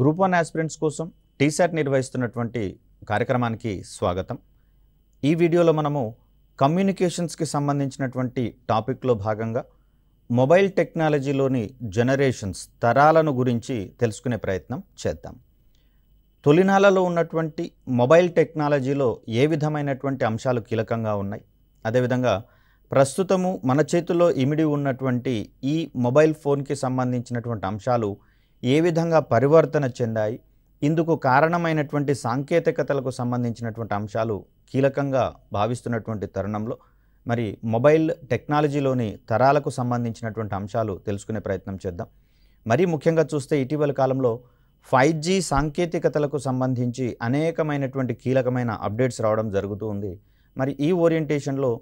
group one aspirants కోసం టీసెట్ నిర్వహిస్తున్నటువంటి కార్యక్రమానికి స్వాగతం ఈ వీడియోలో మనము కమ్యూనికేషన్స్కి సంబంధించినటువంటి టాపిక్లో భాగంగా మొబైల్ టెక్నాలజీలోని జనరేషన్స్ తరాలను గురించి తెలుసుకునే ప్రయత్నం చేద్దాం తొలినాలలో ఉన్నటువంటి మొబైల్ టెక్నాలజీలో ఏ విధమైనటువంటి అంశాలు కీలకంగా ఉన్నాయి అదేవిధంగా ప్రస్తుతము మన చేతుల్లో ఇమిడి ఉన్నటువంటి ఈ మొబైల్ ఫోన్కి సంబంధించినటువంటి అంశాలు ఏ విధంగా పరివర్తన చెందాయి ఇందుకు కారణమైనటువంటి సాంకేతికతలకు సంబంధించినటువంటి అంశాలు కీలకంగా భావిస్తున్నటువంటి తరుణంలో మరి మొబైల్ టెక్నాలజీలోని తరాలకు సంబంధించినటువంటి అంశాలు తెలుసుకునే ప్రయత్నం చేద్దాం మరీ ముఖ్యంగా చూస్తే ఇటీవల కాలంలో ఫైవ్ జీ సాంకేతికతలకు సంబంధించి అనేకమైనటువంటి కీలకమైన అప్డేట్స్ రావడం జరుగుతూ ఉంది మరి ఈ ఓరియంటేషన్లో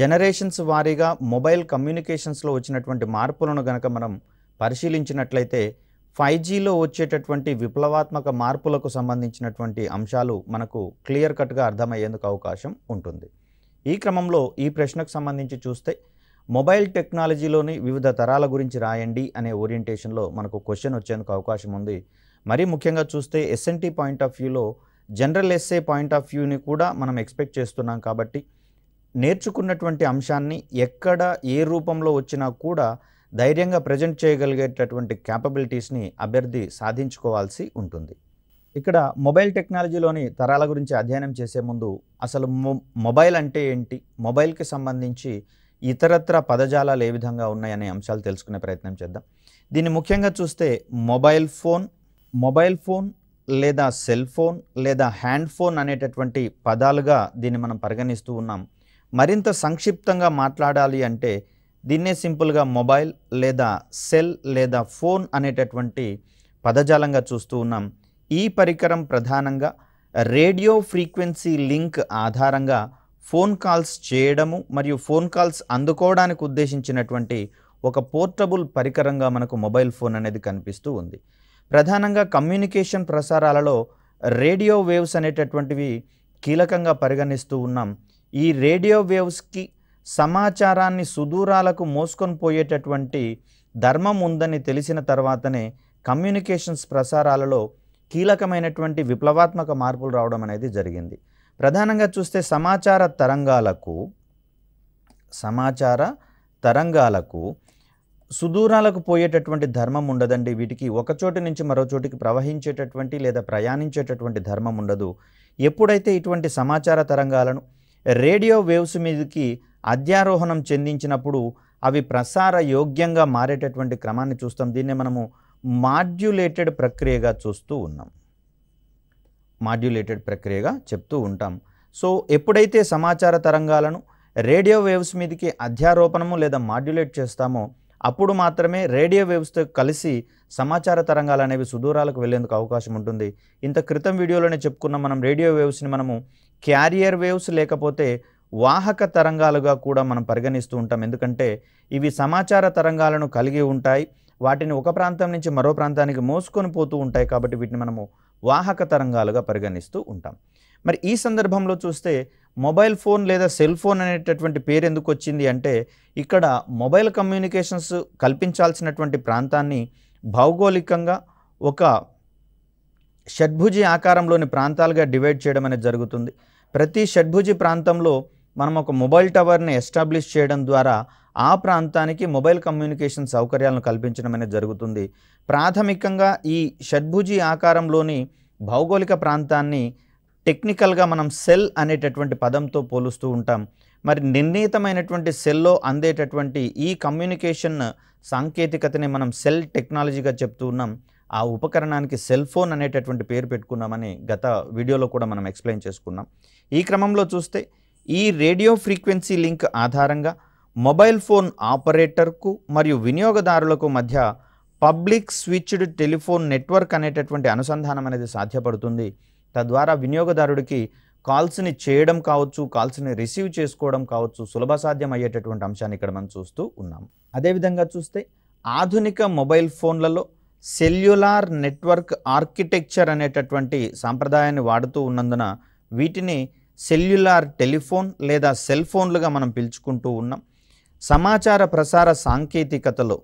జనరేషన్స్ వారీగా మొబైల్ కమ్యూనికేషన్స్లో వచ్చినటువంటి మార్పులను గనక మనం పరిశీలించినట్లయితే ఫైవ్ జీలో వచ్చేటటువంటి విప్లవాత్మక మార్పులకు సంబంధించినటువంటి అంశాలు మనకు క్లియర్ కట్గా అర్థమయ్యేందుకు అవకాశం ఉంటుంది ఈ క్రమంలో ఈ ప్రశ్నకు సంబంధించి చూస్తే మొబైల్ టెక్నాలజీలోని వివిధ తరాల గురించి రాయండి అనే ఓరియంటేషన్లో మనకు క్వశ్చన్ వచ్చేందుకు అవకాశం ఉంది మరీ ముఖ్యంగా చూస్తే ఎస్ఎన్టీ పాయింట్ ఆఫ్ వ్యూలో జనరల్ ఎస్ఏ పాయింట్ ఆఫ్ వ్యూని కూడా మనం ఎక్స్పెక్ట్ చేస్తున్నాం కాబట్టి నేర్చుకున్నటువంటి అంశాన్ని ఎక్కడ ఏ రూపంలో వచ్చినా కూడా ధైర్యంగా ప్రజెంట్ చేయగలిగేటటువంటి క్యాపబిలిటీస్ని అభ్యర్థి సాధించుకోవాల్సి ఉంటుంది ఇక్కడ మొబైల్ టెక్నాలజీలోని తరాల గురించి అధ్యయనం చేసే ముందు అసలు మొబైల్ అంటే ఏంటి మొబైల్కి సంబంధించి ఇతరత్ర పదజాలాలు ఏ విధంగా ఉన్నాయనే అంశాలు తెలుసుకునే ప్రయత్నం చేద్దాం దీన్ని ముఖ్యంగా చూస్తే మొబైల్ ఫోన్ మొబైల్ ఫోన్ లేదా సెల్ ఫోన్ లేదా హ్యాండ్ ఫోన్ అనేటటువంటి పదాలుగా దీన్ని మనం పరిగణిస్తూ ఉన్నాం మరింత సంక్షిప్తంగా మాట్లాడాలి అంటే దీన్నే సింపుల్గా మొబైల్ లేదా సెల్ లేదా ఫోన్ అనేటటువంటి పదజాలంగా చూస్తూ ఉన్నాం ఈ పరికరం ప్రధానంగా రేడియో ఫ్రీక్వెన్సీ లింక్ ఆధారంగా ఫోన్ కాల్స్ చేయడము మరియు ఫోన్ కాల్స్ అందుకోవడానికి ఉద్దేశించినటువంటి ఒక పోర్టబుల్ పరికరంగా మనకు మొబైల్ ఫోన్ అనేది కనిపిస్తూ ఉంది ప్రధానంగా కమ్యూనికేషన్ ప్రసారాలలో రేడియో వేవ్స్ అనేటటువంటివి కీలకంగా పరిగణిస్తూ ఉన్నాం ఈ రేడియో వేవ్స్కి సమాచారాన్ని సుదూరాలకు మోసుకొని పోయేటటువంటి ధర్మం ఉందని తెలిసిన తర్వాతనే కమ్యూనికేషన్స్ ప్రసారాలలో కీలకమైనటువంటి విప్లవాత్మక మార్పులు రావడం అనేది జరిగింది ప్రధానంగా చూస్తే సమాచార తరంగాలకు సమాచార తరంగాలకు సుదూరాలకు పోయేటటువంటి ధర్మం ఉండదండి వీటికి ఒకచోటి నుంచి మరో చోటికి ప్రవహించేటటువంటి లేదా ప్రయాణించేటటువంటి ధర్మం ఉండదు ఎప్పుడైతే ఇటువంటి సమాచార తరంగాలను రేడియో వేవ్స్ మీదకి అధ్యారోహణం చెందించినప్పుడు అవి ప్రసార యోగ్యంగా మారేటటువంటి క్రమాన్ని చూస్తాం దీన్నే మనము మాడ్యులేటెడ్ ప్రక్రియగా చూస్తూ ఉన్నాం మాడ్యులేటెడ్ ప్రక్రియగా చెప్తూ ఉంటాం సో ఎప్పుడైతే సమాచార తరంగాలను రేడియో వేవ్స్ మీదకి అధ్యారోపణము లేదా మాడ్యులేట్ చేస్తామో అప్పుడు మాత్రమే రేడియో వేవ్స్తో కలిసి సమాచార తరంగాలు అనేవి సుదూరాలకు వెళ్లేందుకు అవకాశం ఉంటుంది ఇంత క్రితం వీడియోలోనే చెప్పుకున్నాం మనం రేడియో వేవ్స్ని మనము క్యారియర్ వేవ్స్ లేకపోతే వాహక తరంగాలుగా కూడా మనం పరిగణిస్తూ ఉంటాం ఎందుకంటే ఇవి సమాచార తరంగాలను కలిగి ఉంటాయి వాటిని ఒక ప్రాంతం నుంచి మరో ప్రాంతానికి మోసుకొని పోతూ ఉంటాయి కాబట్టి వీటిని మనము వాహక తరంగాలుగా పరిగణిస్తూ ఉంటాం మరి ఈ సందర్భంలో చూస్తే మొబైల్ ఫోన్ లేదా సెల్ ఫోన్ అనేటటువంటి పేరు ఎందుకు వచ్చింది అంటే ఇక్కడ మొబైల్ కమ్యూనికేషన్స్ కల్పించాల్సినటువంటి ప్రాంతాన్ని భౌగోళికంగా ఒక షడ్భుజి ఆకారంలోని ప్రాంతాలుగా డివైడ్ చేయడం అనేది జరుగుతుంది ప్రతి షడ్భుజి ప్రాంతంలో మనం ఒక మొబైల్ టవర్ని ఎస్టాబ్లిష్ చేయడం ద్వారా ఆ ప్రాంతానికి మొబైల్ కమ్యూనికేషన్ సౌకర్యాలను కల్పించడం అనేది జరుగుతుంది ప్రాథమికంగా ఈ షడ్భుజి ఆకారంలోని భౌగోళిక ప్రాంతాన్ని టెక్నికల్గా మనం సెల్ అనేటటువంటి పదంతో పోలుస్తూ ఉంటాం మరి నిర్ణీతమైనటువంటి సెల్లో అందేటటువంటి ఈ కమ్యూనికేషన్ సాంకేతికతని మనం సెల్ టెక్నాలజీగా చెప్తూ ఉన్నాం ఆ ఉపకరణానికి సెల్ ఫోన్ అనేటటువంటి పేరు పెట్టుకున్నామని గత వీడియోలో కూడా మనం ఎక్స్ప్లెయిన్ చేసుకున్నాం ఈ క్రమంలో చూస్తే ఈ రేడియో ఫ్రీక్వెన్సీ లింక్ ఆధారంగా మొబైల్ ఫోన్ ఆపరేటర్కు మరియు వినియోగదారులకు మధ్య పబ్లిక్ స్విచ్డ్ టెలిఫోన్ నెట్వర్క్ అనేటటువంటి అనుసంధానం అనేది సాధ్యపడుతుంది తద్వారా వినియోగదారుడికి కాల్స్ని చేయడం కావచ్చు కాల్స్ని రిసీవ్ చేసుకోవడం కావచ్చు సులభ సాధ్యం అయ్యేటటువంటి అంశాన్ని ఇక్కడ మనం చూస్తూ ఉన్నాం అదేవిధంగా చూస్తే ఆధునిక మొబైల్ ఫోన్లలో సెల్యులార్ నెట్వర్క్ ఆర్కిటెక్చర్ అనేటటువంటి సాంప్రదాయాన్ని వాడుతూ ఉన్నందున వీటిని సెల్యులార్ టెలిఫోన్ లేదా సెల్ ఫోన్లుగా మనం పిలుచుకుంటూ ఉన్నాం సమాచార ప్రసార సాంకేతికతలో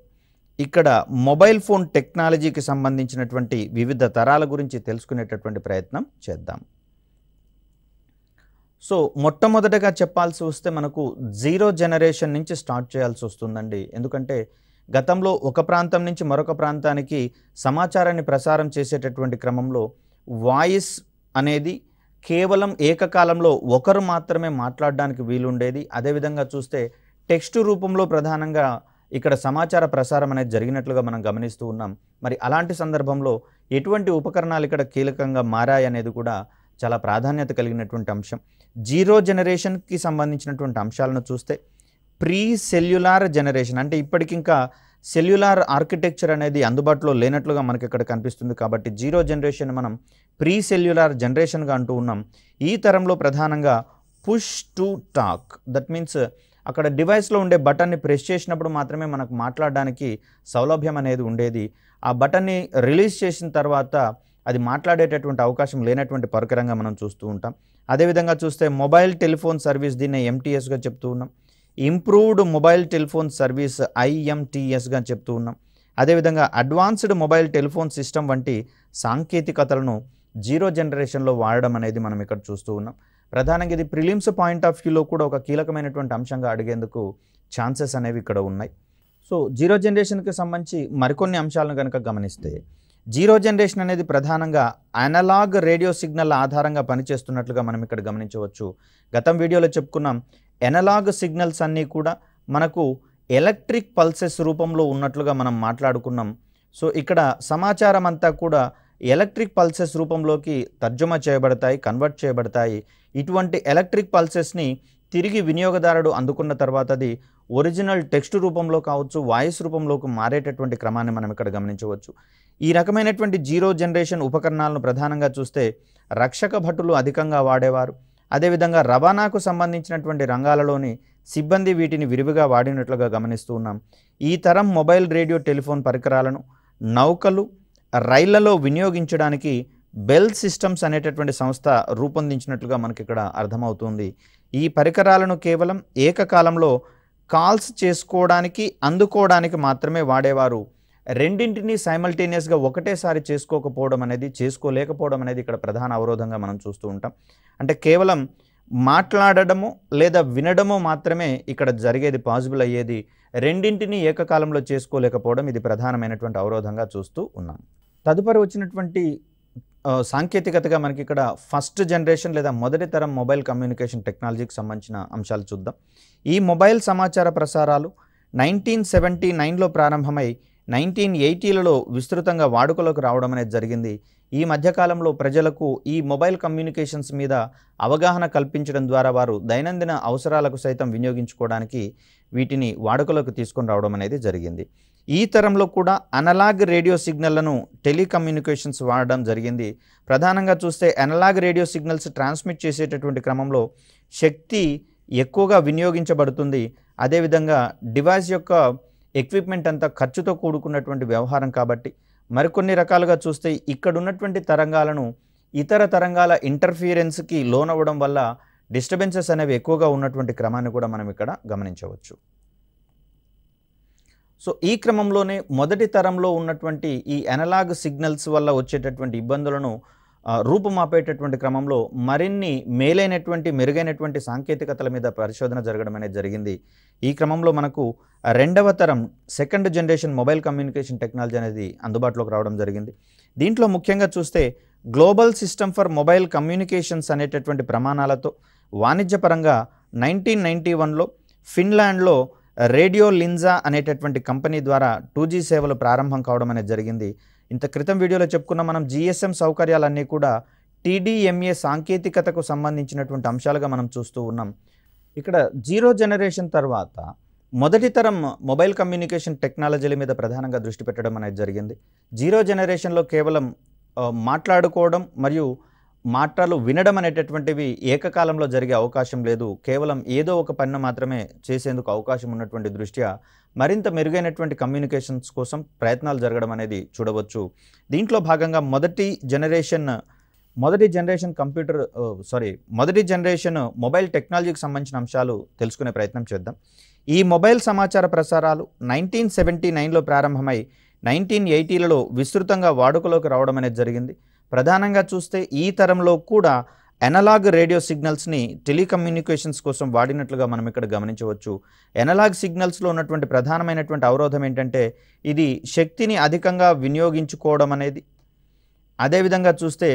ఇక్కడ మొబైల్ ఫోన్ టెక్నాలజీకి సంబంధించినటువంటి వివిధ తరాల గురించి తెలుసుకునేటటువంటి ప్రయత్నం చేద్దాం సో మొట్టమొదటగా చెప్పాల్సి వస్తే మనకు జీరో జనరేషన్ నుంచి స్టార్ట్ చేయాల్సి వస్తుందండి ఎందుకంటే గతంలో ఒక ప్రాంతం నుంచి మరొక ప్రాంతానికి సమాచారాన్ని ప్రసారం చేసేటటువంటి క్రమంలో వాయిస్ అనేది కేవలం ఏకకాలంలో ఒకరు మాత్రమే మాట్లాడడానికి వీలుండేది అదేవిధంగా చూస్తే టెక్స్ట్ రూపంలో ప్రధానంగా ఇక్కడ సమాచార ప్రసారం అనేది జరిగినట్లుగా మనం గమనిస్తూ ఉన్నాం మరి అలాంటి సందర్భంలో ఎటువంటి ఉపకరణాలు ఇక్కడ కీలకంగా మారాయనేది కూడా చాలా ప్రాధాన్యత కలిగినటువంటి అంశం జీరో జనరేషన్కి సంబంధించినటువంటి అంశాలను చూస్తే ప్రీ సెల్యులార్ జనరేషన్ అంటే ఇప్పటికింకా సెల్యులార్ ఆర్కిటెక్చర్ అనేది అందుబాటులో లేనట్లుగా మనకి ఇక్కడ కనిపిస్తుంది కాబట్టి జీరో జనరేషన్ మనం ప్రీ సెల్యులార్ జనరేషన్గా అంటూ ఉన్నాం ఈ తరంలో ప్రధానంగా push to talk that means అక్కడ డివైస్లో ఉండే బటన్ని ప్రెస్ చేసినప్పుడు మాత్రమే మనకు మాట్లాడడానికి సౌలభ్యం అనేది ఉండేది ఆ బటన్ని రిలీజ్ చేసిన తర్వాత అది మాట్లాడేటటువంటి అవకాశం లేనటువంటి పరికరంగా మనం చూస్తూ ఉంటాం అదేవిధంగా చూస్తే మొబైల్ టెలిఫోన్ సర్వీస్ దీన్ని ఎంటీఎస్గా చెప్తూ ఉన్నాం ఇంప్రూవ్డ్ మొబైల్ టెలిఫోన్ సర్వీస్ ఐఎంటీఎస్గా చెప్తూ ఉన్నాం అదేవిధంగా అడ్వాన్స్డ్ మొబైల్ టెలిఫోన్ సిస్టమ్ వంటి సాంకేతికతలను జీరో జనరేషన్లో వాడడం అనేది మనం ఇక్కడ చూస్తూ ఉన్నాం ప్రధానంగా ఇది ప్రిలిమ్స్ పాయింట్ ఆఫ్ వ్యూలో కూడా ఒక కీలకమైనటువంటి అంశంగా అడిగేందుకు ఛాన్సెస్ అనేవి ఇక్కడ ఉన్నాయి సో జీరో జనరేషన్కి సంబంధించి మరికొన్ని అంశాలను కనుక గమనిస్తే జీరో జనరేషన్ అనేది ప్రధానంగా అనలాగ్ రేడియో సిగ్నల్ ఆధారంగా పనిచేస్తున్నట్లుగా మనం ఇక్కడ గమనించవచ్చు గతం వీడియోలో చెప్పుకున్నాం ఎనలాగ్ సిగ్నల్స్ అన్నీ కూడా మనకు ఎలక్ట్రిక్ పల్సెస్ రూపంలో ఉన్నట్లుగా మనం మాట్లాడుకున్నాం సో ఇక్కడ సమాచారం అంతా కూడా ఎలక్ట్రిక్ పల్సెస్ రూపంలోకి తర్జుమా చేయబడతాయి కన్వర్ట్ చేయబడతాయి ఇటువంటి ఎలక్ట్రిక్ పల్సెస్ని తిరిగి వినియోగదారుడు అందుకున్న తర్వాత అది ఒరిజినల్ టెక్స్ట్ రూపంలో కావచ్చు వాయిస్ రూపంలోకి మారేటటువంటి క్రమాన్ని మనం ఇక్కడ గమనించవచ్చు ఈ రకమైనటువంటి జీరో జనరేషన్ ఉపకరణాలను ప్రధానంగా చూస్తే రక్షక భటులు అధికంగా వాడేవారు అదేవిధంగా రవాణాకు సంబంధించినటువంటి రంగాలలోని సిబ్బంది వీటిని విరివిగా వాడినట్లుగా గమనిస్తూ ఉన్నాం ఈ తరం మొబైల్ రేడియో టెలిఫోన్ పరికరాలను నౌకలు రైళ్లలో వినియోగించడానికి బెల్ సిస్టమ్స్ అనేటటువంటి సంస్థ రూపొందించినట్లుగా మనకి ఇక్కడ అర్థమవుతుంది ఈ పరికరాలను కేవలం ఏకకాలంలో కాల్స్ చేసుకోవడానికి అందుకోవడానికి మాత్రమే వాడేవారు రెండింటిని సైమల్టేనియస్గా ఒకటేసారి చేసుకోకపోవడం అనేది చేసుకోలేకపోవడం అనేది ఇక్కడ ప్రధాన అవరోధంగా మనం చూస్తూ ఉంటాం అంటే కేవలం మాట్లాడడము లేదా వినడము మాత్రమే ఇక్కడ జరిగేది పాసిబుల్ అయ్యేది రెండింటిని ఏకకాలంలో చేసుకోలేకపోవడం ఇది ప్రధానమైనటువంటి అవరోధంగా చూస్తూ ఉన్నాం తదుపరి వచ్చినటువంటి సాంకేతికతగా మనకి ఇక్కడ ఫస్ట్ జనరేషన్ లేదా మొదటి తరం మొబైల్ కమ్యూనికేషన్ టెక్నాలజీకి సంబంధించిన అంశాలు చూద్దాం ఈ మొబైల్ సమాచార ప్రసారాలు నైన్టీన్ సెవెంటీ నైన్లో ప్రారంభమై నైన్టీన్ ఎయిటీలలో విస్తృతంగా వాడుకలోకి రావడం అనేది జరిగింది ఈ మధ్యకాలంలో ప్రజలకు ఈ మొబైల్ కమ్యూనికేషన్స్ మీద అవగాహన కల్పించడం ద్వారా వారు దైనందిన అవసరాలకు సైతం వినియోగించుకోవడానికి వీటిని వాడుకలోకి తీసుకొని రావడం అనేది జరిగింది ఈ తరంలో కూడా అనలాగ్ రేడియో సిగ్నల్లను టెలికమ్యూనికేషన్స్ వాడడం జరిగింది ప్రధానంగా చూస్తే అనలాగ్ రేడియో సిగ్నల్స్ ట్రాన్స్మిట్ చేసేటటువంటి క్రమంలో శక్తి ఎక్కువగా వినియోగించబడుతుంది అదేవిధంగా డివైస్ యొక్క ఎక్విప్మెంట్ అంతా ఖర్చుతో కూడుకున్నటువంటి వ్యవహారం కాబట్టి మరికొన్ని రకాలుగా చూస్తే ఇక్కడున్నటువంటి తరంగాలను ఇతర తరంగాల ఇంటర్ఫియరెన్స్కి లోనవ్వడం వల్ల డిస్టర్బెన్సెస్ అనేవి ఎక్కువగా ఉన్నటువంటి క్రమాన్ని కూడా మనం ఇక్కడ గమనించవచ్చు సో ఈ క్రమంలోనే మొదటి తరంలో ఉన్నటువంటి ఈ అనలాగ్ సిగ్నల్స్ వల్ల వచ్చేటటువంటి ఇబ్బందులను రూపుమాపేటటువంటి క్రమంలో మరిన్ని మేలైనటువంటి మెరుగైనటువంటి సాంకేతికతల మీద పరిశోధన జరగడం అనేది జరిగింది ఈ క్రమంలో మనకు రెండవ తరం second generation mobile communication technology అనేది అందుబాటులోకి రావడం జరిగింది దీంట్లో ముఖ్యంగా చూస్తే global system for mobile communications అనేటటువంటి ప్రమాణాలతో వాణిజ్యపరంగా నైన్టీన్ నైంటీ వన్లో ఫిన్లాండ్లో రేడియో లిన్జా అనేటటువంటి కంపెనీ ద్వారా టూ జీ సేవలు ప్రారంభం కావడం అనేది జరిగింది ఇంత క్రితం వీడియోలో చెప్పుకున్న మనం జిఎస్ఎం సౌకర్యాలన్నీ కూడా టీడీఎంఏ సాంకేతికతకు సంబంధించినటువంటి అంశాలుగా మనం చూస్తూ ఉన్నాం ఇక్కడ జీరో జనరేషన్ తర్వాత మొదటి తరం మొబైల్ కమ్యూనికేషన్ టెక్నాలజీల మీద ప్రధానంగా దృష్టి పెట్టడం అనేది జరిగింది జీరో జనరేషన్లో కేవలం మాట్లాడుకోవడం మరియు మాటలు వినడం అనేటటువంటివి ఏకకాలంలో జరిగే అవకాశం లేదు కేవలం ఏదో ఒక పన్ను మాత్రమే చేసేందుకు అవకాశం ఉన్నటువంటి దృష్ట్యా మరింత మెరుగైనటువంటి కమ్యూనికేషన్స్ కోసం ప్రయత్నాలు జరగడం అనేది చూడవచ్చు దీంట్లో భాగంగా మొదటి జనరేషన్ మొదటి జనరేషన్ కంప్యూటర్ సారీ మొదటి జనరేషన్ మొబైల్ టెక్నాలజీకి సంబంధించిన అంశాలు తెలుసుకునే ప్రయత్నం చేద్దాం ఈ మొబైల్ సమాచార ప్రసారాలు నైన్టీన్ సెవెంటీ నైన్లో ప్రారంభమై నైన్టీన్ ఎయిటీలలో విస్తృతంగా వాడుకలోకి రావడం అనేది జరిగింది ప్రధానంగా చూస్తే ఈ తరంలో కూడా ఎనలాగ్ రేడియో సిగ్నల్స్ని టెలికమ్యూనికేషన్స్ కోసం వాడినట్లుగా మనం ఇక్కడ గమనించవచ్చు ఎనలాగ్ సిగ్నల్స్లో ఉన్నటువంటి ప్రధానమైనటువంటి అవరోధం ఏంటంటే ఇది శక్తిని అధికంగా వినియోగించుకోవడం అనేది అదేవిధంగా చూస్తే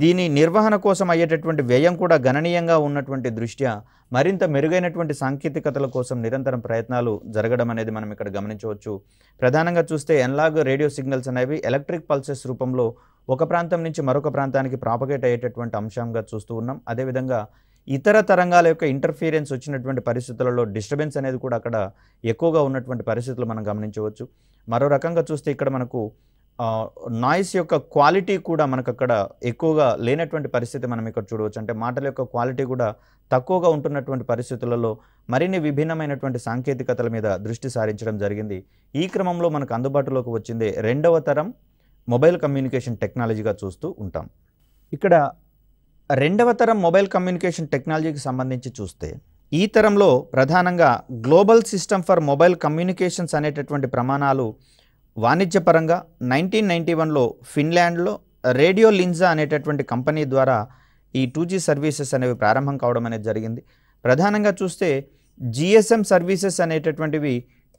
దీని నిర్వహణ కోసం అయ్యేటటువంటి వ్యయం కూడా గణనీయంగా ఉన్నటువంటి దృష్ట్యా మరింత మెరుగైనటువంటి సాంకేతికతల కోసం నిరంతరం ప్రయత్నాలు జరగడం అనేది మనం ఇక్కడ గమనించవచ్చు ప్రధానంగా చూస్తే ఎన్లాగ్ రేడియో సిగ్నల్స్ అనేవి ఎలక్ట్రిక్ పల్సెస్ రూపంలో ఒక ప్రాంతం నుంచి మరొక ప్రాంతానికి ప్రాపగేట్ అయ్యేటటువంటి అంశంగా చూస్తూ ఉన్నాం అదేవిధంగా ఇతర తరంగాల యొక్క ఇంటర్ఫీరెన్స్ వచ్చినటువంటి పరిస్థితులలో డిస్టర్బెన్స్ అనేది కూడా అక్కడ ఎక్కువగా ఉన్నటువంటి పరిస్థితులు మనం గమనించవచ్చు మరో రకంగా చూస్తే ఇక్కడ మనకు నాయిస్ యొక్క క్వాలిటీ కూడా మనకు అక్కడ ఎక్కువగా లేనటువంటి పరిస్థితి మనం ఇక్కడ చూడవచ్చు అంటే మాటల యొక్క క్వాలిటీ కూడా తక్కువగా ఉంటున్నటువంటి పరిస్థితులలో మరిన్ని విభిన్నమైనటువంటి సాంకేతికతల మీద దృష్టి సారించడం జరిగింది ఈ క్రమంలో మనకు అందుబాటులోకి వచ్చింది రెండవ తరం మొబైల్ కమ్యూనికేషన్ టెక్నాలజీగా చూస్తూ ఉంటాం ఇక్కడ రెండవ తరం మొబైల్ కమ్యూనికేషన్ టెక్నాలజీకి సంబంధించి చూస్తే ఈ తరంలో ప్రధానంగా global system for mobile communications అనేటటువంటి ప్రమాణాలు వాణిజ్యపరంగా నైన్టీన్ నైంటీ వన్లో ఫిన్లాండ్లో రేడియో లిన్జా అనేటటువంటి కంపెనీ ద్వారా ఈ టూ జీ సర్వీసెస్ అనేవి ప్రారంభం కావడం అనేది జరిగింది ప్రధానంగా చూస్తే జిఎస్ఎం సర్వీసెస్ అనేటటువంటివి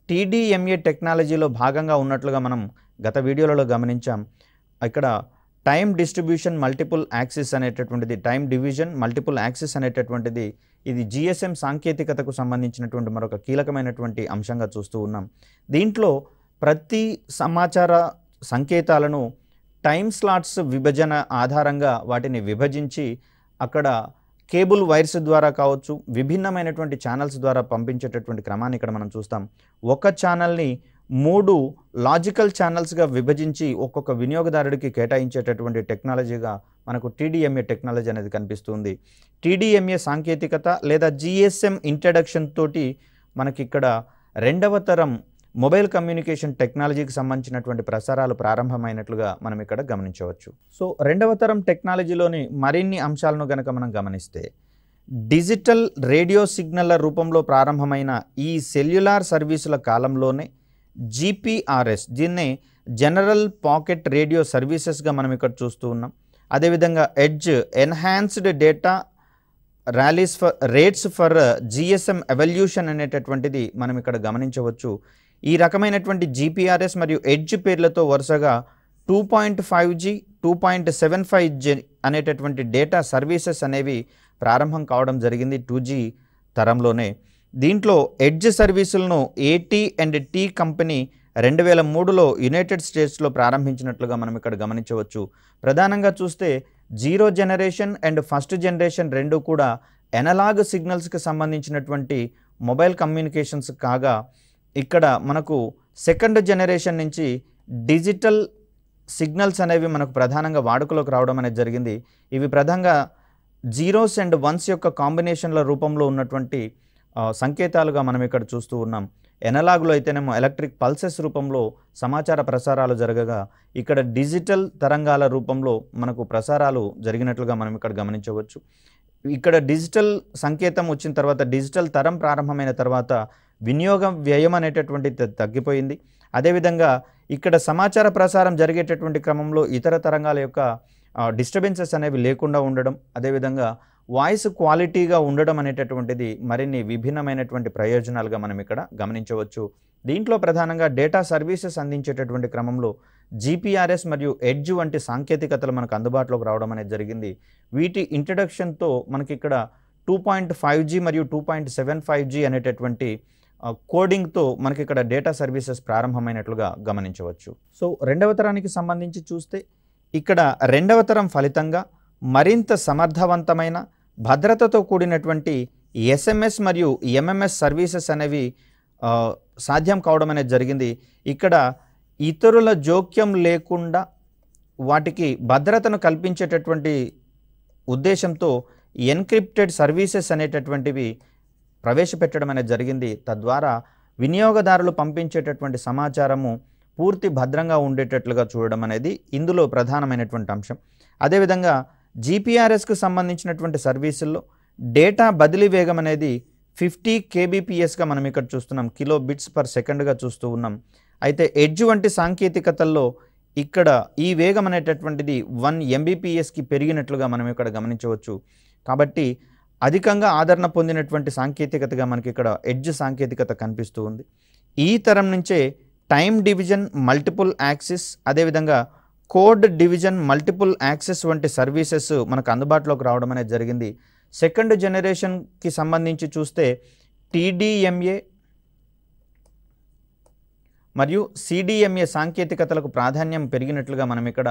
టీడీఎంఏ టెక్నాలజీలో భాగంగా ఉన్నట్లుగా మనం గత వీడియోలలో గమనించాం ఇక్కడ టైం డిస్ట్రిబ్యూషన్ మల్టిపుల్ యాక్సిస్ అనేటటువంటిది టైం డివిజన్ మల్టిపుల్ యాక్సిస్ అనేటటువంటిది ఇది జిఎస్ఎం సాంకేతికతకు సంబంధించినటువంటి మరొక కీలకమైనటువంటి అంశంగా చూస్తూ ఉన్నాం దీంట్లో ప్రతి సమాచార సంకేతాలను టైం స్లాట్స్ విభజన ఆధారంగా వాటిని విభజించి అక్కడ కేబుల్ వైర్స్ ద్వారా కావచ్చు విభిన్నమైనటువంటి ఛానల్స్ ద్వారా పంపించేటటువంటి క్రమాన్ని ఇక్కడ మనం చూస్తాం ఒక ఛానల్ని మూడు లాజికల్ ఛానల్స్గా విభజించి ఒక్కొక్క వినియోగదారుడికి కేటాయించేటటువంటి టెక్నాలజీగా మనకు టీడీఎంఏ టెక్నాలజీ అనేది కనిపిస్తుంది టీడీఎంఏ సాంకేతికత లేదా జిఎస్ఎం ఇంట్రడక్షన్ తోటి మనకి ఇక్కడ రెండవ తరం మొబైల్ కమ్యూనికేషన్ టెక్నాలజీకి సంబంధించినటువంటి ప్రసారాలు ప్రారంభమైనట్లుగా మనం ఇక్కడ గమనించవచ్చు సో రెండవ తరం టెక్నాలజీలోని మరిన్ని అంశాలను గనక మనం గమనిస్తే డిజిటల్ రేడియో సిగ్నల్ల రూపంలో ప్రారంభమైన ఈ సెల్యులార్ సర్వీసుల కాలంలోనే జీపీఆర్ఎస్ దీన్ని జనరల్ పాకెట్ రేడియో సర్వీసెస్గా మనం ఇక్కడ చూస్తూ ఉన్నాం అదేవిధంగా EDGE enhanced data rallies for rates for GSM evolution అనేటటువంటిది మనం ఇక్కడ గమనించవచ్చు ఈ రకమైనటువంటి జీపీఆర్ఎస్ మరియు ఎడ్జ్ పేర్లతో వరుసగా two point five G two point seven five G అనేటటువంటి డేటా సర్వీసెస్ అనేవి ప్రారంభం కావడం జరిగింది టూ జీ తరంలోనే దీంట్లో ఎడ్జ్ సర్వీసులను ఏటీ అండ్ టీ కంపెనీ రెండు వేల మూడులో యునైటెడ్ స్టేట్స్లో ప్రారంభించినట్లుగా మనం ఇక్కడ గమనించవచ్చు ప్రధానంగా చూస్తే zero generation and first generation రెండు కూడా ఎనలాగ్ సిగ్నల్స్కి సంబంధించినటువంటి మొబైల్ కమ్యూనికేషన్స్ కాగా ఇక్కడ మనకు సెకండ్ జనరేషన్ నుంచి డిజిటల్ సిగ్నల్స్ అనేవి మనకు ప్రధానంగా వాడుకలోకి రావడం అనేది జరిగింది ఇవి ప్రధానంగా జీరోస్ అండ్ వన్స్ యొక్క కాంబినేషన్ల రూపంలో ఉన్నటువంటి సంకేతాలుగా మనం ఇక్కడ చూస్తూ ఉన్నాం ఎనలాగ్లో అయితేనేమో ఎలక్ట్రిక్ పల్సెస్ రూపంలో సమాచార ప్రసారాలు జరగగా ఇక్కడ డిజిటల్ తరంగాల రూపంలో మనకు ప్రసారాలు జరిగినట్లుగా మనం ఇక్కడ గమనించవచ్చు ఇక్కడ డిజిటల్ సంకేతం వచ్చిన తర్వాత డిజిటల్ తరం ప్రారంభమైన తర్వాత వినియోగం వ్యయం అనేటటువంటి తగ్గిపోయింది అదేవిధంగా ఇక్కడ సమాచార ప్రసారం జరిగేటటువంటి క్రమంలో ఇతర తరంగాల యొక్క డిస్టర్బెన్సెస్ అనేవి లేకుండా ఉండడం అదేవిధంగా వాయిస్ క్వాలిటీగా ఉండడం అనేటటువంటిది మరిన్ని విభిన్నమైనటువంటి ప్రయోజనాలుగా మనం ఇక్కడ గమనించవచ్చు దీంట్లో ప్రధానంగా డేటా సర్వీసెస్ అందించేటటువంటి క్రమంలో జీపీఆర్ఎస్ మరియు ఎడ్జ్ వంటి సాంకేతికతలు మనకు అందుబాటులోకి రావడం అనేది జరిగింది వీటి ఇంట్రడక్షన్తో మనకి ఇక్కడ టూ పాయింట్ ఫైవ్ జీ మరియు two point seven five G అనేటటువంటి కోడింగ్తో మనకి ఇక్కడ డేటా సర్వీసెస్ ప్రారంభమైనట్లుగా గమనించవచ్చు సో రెండవ తరానికి సంబంధించి చూస్తే ఇక్కడ రెండవ తరం ఫలితంగా మరింత సమర్థవంతమైన భద్రతతో కూడినటువంటి ఎస్ఎంఎస్ మరియు ఎంఎంఎస్ సర్వీసెస్ అనేవి సాధ్యం కావడం అనేది జరిగింది ఇక్కడ ఇతరుల జోక్యం లేకుండా వాటికి భద్రతను కల్పించేటటువంటి ఉద్దేశంతో ఎన్క్రిప్టెడ్ సర్వీసెస్ అనేటటువంటివి ప్రవేశపెట్టడం అనేది జరిగింది తద్వారా వినియోగదారులు పంపించేటటువంటి సమాచారము పూర్తి భద్రంగా ఉండేటట్లుగా చూడడం అనేది ఇందులో ప్రధానమైనటువంటి అంశం అదేవిధంగా జీపీఆర్ఎస్కు సంబంధించినటువంటి సర్వీసుల్లో డేటా బదిలీ వేగం అనేది ఫిఫ్టీ కేబీపీఎస్గా మనం ఇక్కడ చూస్తున్నాం కిలో బిట్స్ పర్ సెకండ్గా చూస్తూ ఉన్నాం అయితే ఎడ్జ్ వంటి సాంకేతికతల్లో ఇక్కడ ఈ వేగం అనేటటువంటిది వన్ ఎంబీపీఎస్కి పెరిగినట్లుగా మనం ఇక్కడ గమనించవచ్చు కాబట్టి అధికంగా ఆదరణ పొందినటువంటి సాంకేతికతగా మనకి ఇక్కడ ఎడ్జ్ సాంకేతికత కనిపిస్తూ ఉంది ఈ తరం నుంచే టైం డివిజన్ మల్టిపుల్ యాక్సిస్ అదేవిధంగా కోడ్ డివిజన్ మల్టిపుల్ యాక్సెస్ వంటి సర్వీసెస్ మనకు అందుబాటులోకి రావడం అనేది జరిగింది సెకండ్ జనరేషన్కి సంబంధించి చూస్తే టీడీఎంఏ మరియు సిడిఎంఏ సాంకేతికతలకు ప్రాధాన్యం పెరిగినట్లుగా మనం ఇక్కడ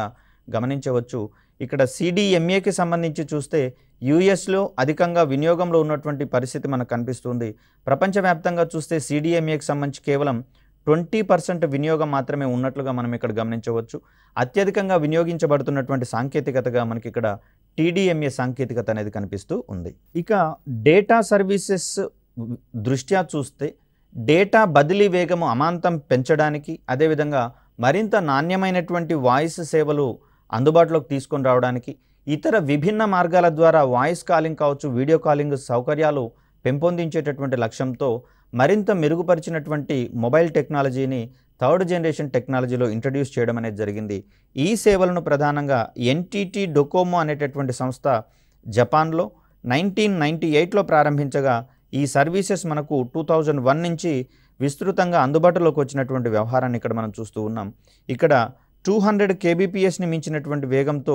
గమనించవచ్చు ఇక్కడ సిడిఎంఏకి సంబంధించి చూస్తే యుఎస్లో అధికంగా వినియోగంలో ఉన్నటువంటి పరిస్థితి మనకు కనిపిస్తుంది ప్రపంచవ్యాప్తంగా చూస్తే సిడిఎంఏకి సంబంధించి కేవలం ట్వంటీ పర్సెంట్ వినియోగం మాత్రమే ఉన్నట్లుగా మనం ఇక్కడ గమనించవచ్చు అత్యధికంగా వినియోగించబడుతున్నటువంటి సాంకేతికతగా మనకి ఇక్కడ టీడీఎంఏ సాంకేతికత అనేది కనిపిస్తూ ఉంది ఇక డేటా సర్వీసెస్ దృష్ట్యా చూస్తే డేటా బదిలీ వేగము అమాంతం పెంచడానికి అదేవిధంగా మరింత నాణ్యమైనటువంటి వాయిస్ సేవలు అందుబాటులోకి తీసుకొని రావడానికి ఇతర విభిన్న మార్గాల ద్వారా వాయిస్ కాలింగ్ కావచ్చు వీడియో కాలింగ్ సౌకర్యాలు పెంపొందించేటటువంటి లక్ష్యంతో మరింత మెరుగుపరిచినటువంటి మొబైల్ టెక్నాలజీని థర్డ్ జనరేషన్ టెక్నాలజీలో ఇంట్రడ్యూస్ చేయడం అనేది జరిగింది ఈ సేవలను ప్రధానంగా ఎన్టీటీ డొకోమో అనేటటువంటి సంస్థ జపాన్లో నైన్టీన్ నైంటీ ఎయిట్లో ప్రారంభించగా ఈ సర్వీసెస్ మనకు టూ థౌజండ్ వన్ నుంచి విస్తృతంగా అందుబాటులోకి వచ్చినటువంటి వ్యవహారాన్ని ఇక్కడ మనం చూస్తూ ఉన్నాం ఇక్కడ టూ హండ్రెడ్ కేబీపీఎస్ని మించినటువంటి వేగంతో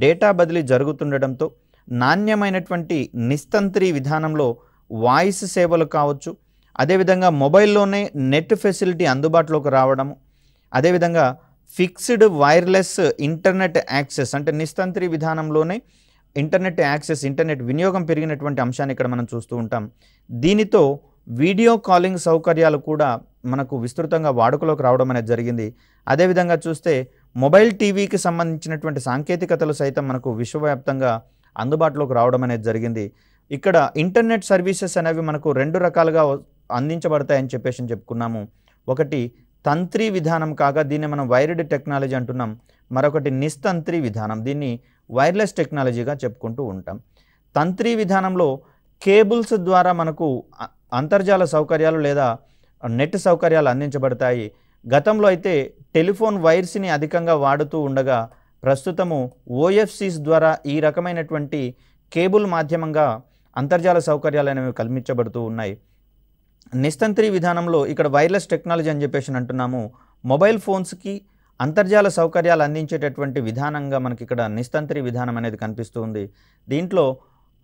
డేటా బదిలీ జరుగుతుండటంతో నాణ్యమైనటువంటి నిస్తంత్రి విధానంలో వాయిస్ సేవలు కావచ్చు అదేవిధంగా మొబైల్లోనే నెట్ ఫెసిలిటీ అందుబాటులోకి రావడము అదేవిధంగా ఫిక్స్డ్ వైర్లెస్ ఇంటర్నెట్ యాక్సెస్ అంటే నిస్తంత్రి విధానంలోనే ఇంటర్నెట్ యాక్సెస్ ఇంటర్నెట్ వినియోగం పెరిగినటువంటి అంశాన్ని ఇక్కడ మనం చూస్తూ ఉంటాం దీనితో వీడియో కాలింగ్ సౌకర్యాలు కూడా మనకు విస్తృతంగా వాడుకలోకి రావడం అనేది జరిగింది అదేవిధంగా చూస్తే మొబైల్ టీవీకి సంబంధించినటువంటి సాంకేతికతలు సైతం మనకు విశ్వవ్యాప్తంగా అందుబాటులోకి రావడం అనేది జరిగింది ఇక్కడ ఇంటర్నెట్ సర్వీసెస్ అనేవి మనకు రెండు రకాలుగా అందించబడతాయని చెప్పేసి చెప్పుకున్నాము ఒకటి తంత్రి విధానం కాగా దీన్ని మనం వైర్డ్ టెక్నాలజీ అంటున్నాం మరొకటి నిస్తంత్రి విధానం దీన్ని వైర్లెస్ టెక్నాలజీగా చెప్పుకుంటూ ఉంటాం తంత్రి విధానంలో కేబుల్స్ ద్వారా మనకు అంతర్జాల సౌకర్యాలు లేదా నెట్ సౌకర్యాలు అందించబడతాయి గతంలో అయితే టెలిఫోన్ వైర్స్ని అధికంగా వాడుతూ ఉండగా ప్రస్తుతము ఓఎఫ్సిస్ ద్వారా ఈ రకమైనటువంటి కేబుల్ మాధ్యమంగా అంతర్జాల సౌకర్యాలు అనేవి కల్పించబడుతూ ఉన్నాయి నిస్తంత్రి విధానంలో ఇక్కడ వైర్లెస్ టెక్నాలజీ అని చెప్పేసి అంటున్నాము మొబైల్ ఫోన్స్కి అంతర్జాల సౌకర్యాలు అందించేటటువంటి విధానంగా మనకి ఇక్కడ నిస్తంత్రి విధానం అనేది కనిపిస్తుంది దీంట్లో